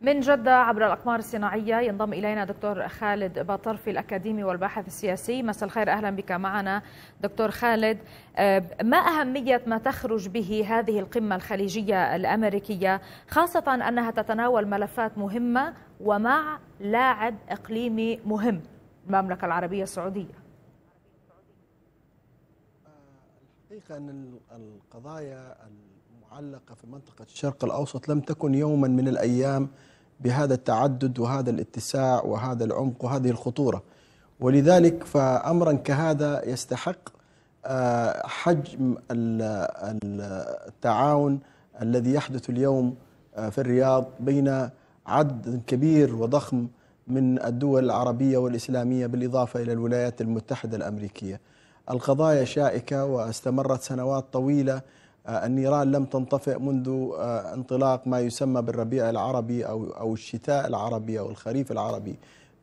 من جدة عبر الأقمار الصناعية ينضم إلينا دكتور خالد بطرفي الأكاديمي والباحث السياسي مساء الخير أهلا بك معنا دكتور خالد آه، ما أهمية ما تخرج به هذه القمة الخليجية الأمريكية خاصة أنها تتناول ملفات مهمة ومع لاعب إقليمي مهم المملكة العربية السعودية آه، الحقيقة أن القضايا المعلقة في منطقة الشرق الأوسط لم تكن يوما من الأيام بهذا التعدد وهذا الاتساع وهذا العمق وهذه الخطورة ولذلك فأمرا كهذا يستحق آه، حجم التعاون الذي يحدث اليوم آه، في الرياض بين عدد كبير وضخم من الدول العربية والإسلامية بالإضافة إلى الولايات المتحدة الأمريكية القضايا شائكة واستمرت سنوات طويلة آه، النيران لم تنطفئ منذ آه، انطلاق ما يسمى بالربيع العربي أو, أو الشتاء العربي أو الخريف العربي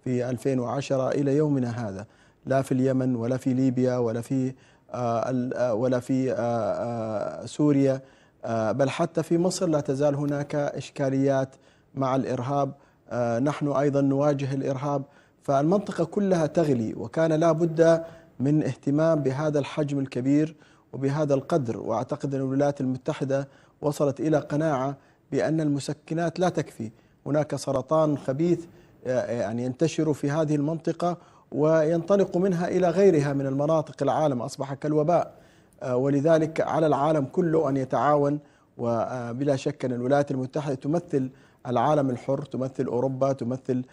في 2010 إلى يومنا هذا لا في اليمن ولا في ليبيا ولا في آه، ولا في سوريا بل حتى في مصر لا تزال هناك إشكاليات مع الإرهاب نحن أيضا نواجه الإرهاب فالمنطقة كلها تغلي وكان لا بد من اهتمام بهذا الحجم الكبير وبهذا القدر واعتقد ان الولايات المتحده وصلت الى قناعه بان المسكنات لا تكفي، هناك سرطان خبيث آه، آه، يعني ينتشر في هذه المنطقه وينطلق منها الى غيرها من المناطق العالم اصبح كالوباء آه، ولذلك على العالم كله ان يتعاون وبلا شك ان الولايات المتحده تمثل العالم الحر، تمثل اوروبا، تمثل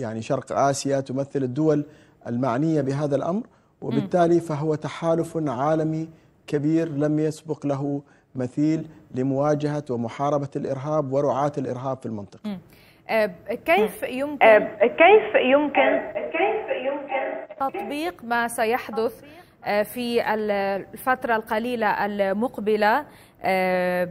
يعني شرق اسيا، تمثل الدول المعنيه بهذا الامر وبالتالي فهو تحالف عالمي كبير لم يسبق له مثيل لمواجهة ومحاربة الإرهاب ورعاة الإرهاب في المنطقة كيف يمكن كيف يمكن كيف يمكن تطبيق ما سيحدث في الفترة القليلة المقبلة آه،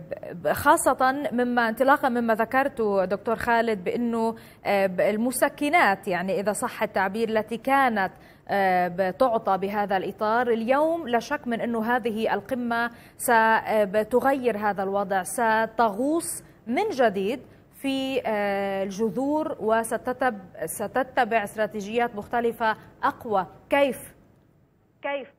خاصة مما انطلاقا مما ذكرته دكتور خالد بأنه آه، المسكنات يعني إذا صح التعبير التي كانت آه، تعطى بهذا الإطار اليوم لا شك من أنه هذه القمة ستغير هذا الوضع ستغوص من جديد في الجذور وستتبع استراتيجيات مختلفة أقوى كيف؟ كيف؟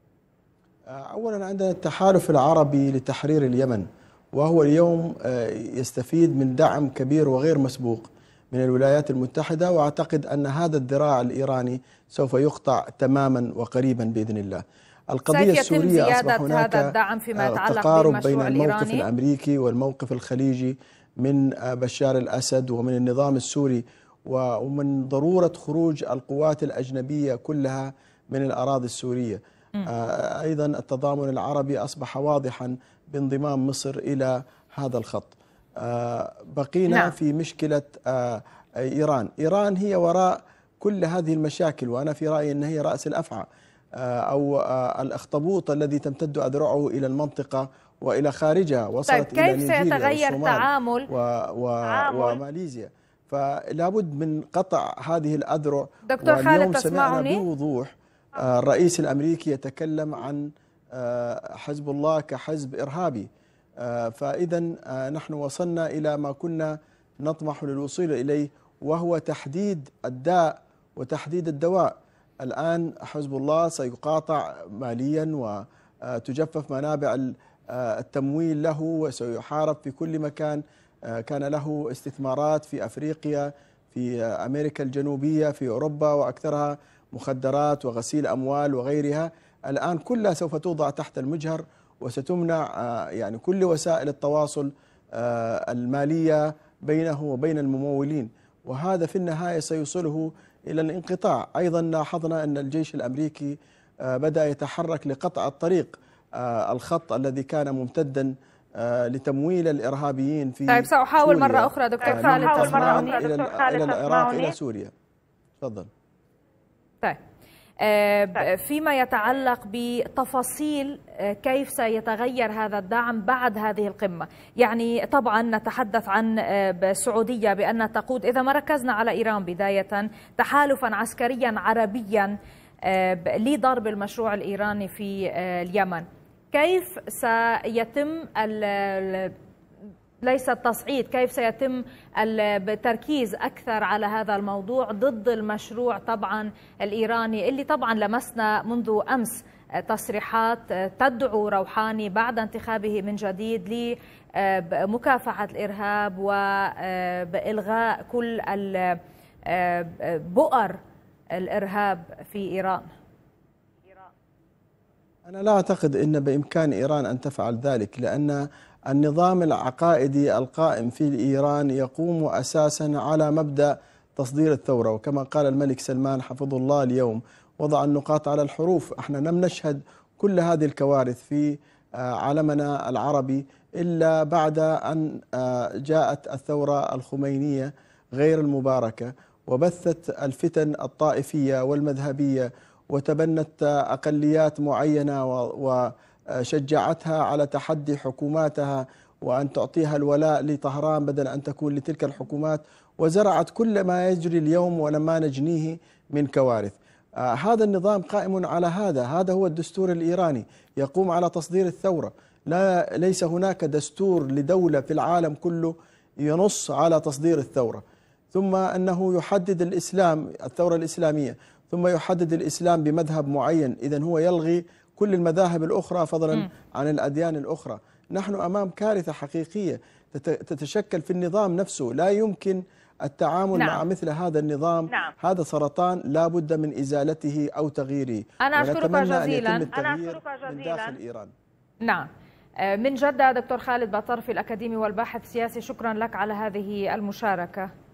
آه، اولا عندنا التحالف العربي لتحرير اليمن وهو اليوم آه، يستفيد من دعم كبير وغير مسبوق من الولايات المتحده واعتقد ان هذا الذراع الايراني سوف يقطع تماما وقريبا باذن الله. القضيه السوريه اصبح هناك هذا الدعم فيما يتعلق آه، تقارب بين الموقف الإيراني. الامريكي والموقف الخليجي من بشار الاسد ومن النظام السوري ومن ضروره خروج القوات الاجنبيه كلها من الاراضي السوريه. آه، أيضا التضامن العربي أصبح واضحا بانضمام مصر إلى هذا الخط آه، بقينا نعم. في مشكلة آه، إيران إيران هي وراء كل هذه المشاكل وأنا في رأيي أن هي رأس الأفعى أو الأخطبوط الذي تمتد أذرعه إلى المنطقة وإلى خارجها طيب، وصلت طيب كيف إلى سيتغير تعامل و... و... وماليزيا فلا بد من قطع هذه الأذرع دكتور خالد تسمعني بوضوح آه، الرئيس الامريكي يتكلم عن آه، حزب الله كحزب ارهابي آه، فاذا نحن وصلنا الى ما كنا نطمح للوصول اليه وهو تحديد الداء وتحديد الدواء الان حزب الله سيقاطع ماليا وتجفف منابع التمويل له وسيحارب في كل مكان كان له استثمارات في افريقيا في امريكا الجنوبيه في اوروبا واكثرها مخدرات وغسيل أموال وغيرها الآن كلها سوف توضع تحت المجهر وستمنع آه، يعني كل وسائل التواصل آه، المالية بينه وبين الممولين وهذا في النهاية سيوصله إلى الانقطاع أيضا لاحظنا أن الجيش الأمريكي آه، بدأ يتحرك لقطع الطريق الخط الذي كان ممتدا لتمويل الارهابيين في طيب ساحاول مره اخرى دكتور نعم، خالد نعم. تسمعني الى, إلى العراق الى سوريا تفضل فيما يتعلق بتفاصيل آه، كيف سيتغير هذا الدعم بعد هذه القمة يعني طبعا نتحدث عن السعودية آه، بأنها تقود إذا ما ركزنا على إيران بداية تحالفا عسكريا عربيا آه، لضرب المشروع الإيراني في اليمن كيف سيتم ليس التصعيد كيف سيتم التركيز أكثر على هذا الموضوع ضد المشروع طبعا الإيراني اللي طبعا لمسنا منذ أمس تصريحات تدعو روحاني بعد انتخابه من جديد لمكافحة الإرهاب وإلغاء كل بؤر الإرهاب في إيران أنا لا أعتقد أن بإمكان إيران أن تفعل ذلك لأن النظام العقائدي القائم في إيران يقوم أساسا على مبدأ تصدير الثورة وكما قال الملك سلمان حفظه الله اليوم وضع النقاط على الحروف احنا لم نشهد كل هذه الكوارث في آه، عالمنا العربي إلا بعد أن آه، جاءت الثورة الخمينية غير المباركة وبثت الفتن الطائفية والمذهبية وتبنت أقليات معينة و شجعتها على تحدي حكوماتها وأن تعطيها الولاء لطهران بدل أن تكون لتلك الحكومات وزرعت كل ما يجري اليوم ولما نجنيه من كوارث آه هذا النظام قائم على هذا هذا هو الدستور الإيراني يقوم على تصدير الثورة لا ليس هناك دستور لدولة في العالم كله ينص على تصدير الثورة ثم أنه يحدد الإسلام الثورة الإسلامية ثم يحدد الإسلام بمذهب معين إذا هو يلغي كل المذاهب الأخرى فضلا م. عن الأديان الأخرى نحن أمام كارثة حقيقية تتشكل في النظام نفسه لا يمكن التعامل نعم. مع مثل هذا النظام نعم. هذا سرطان لا بد من إزالته أو تغييره أنا أشكرك جزيلا أنا أشكرك جزيلا من داخل إيران نعم آه، من جدة دكتور خالد بطرفي الأكاديمي والباحث السياسي شكرا لك على هذه المشاركة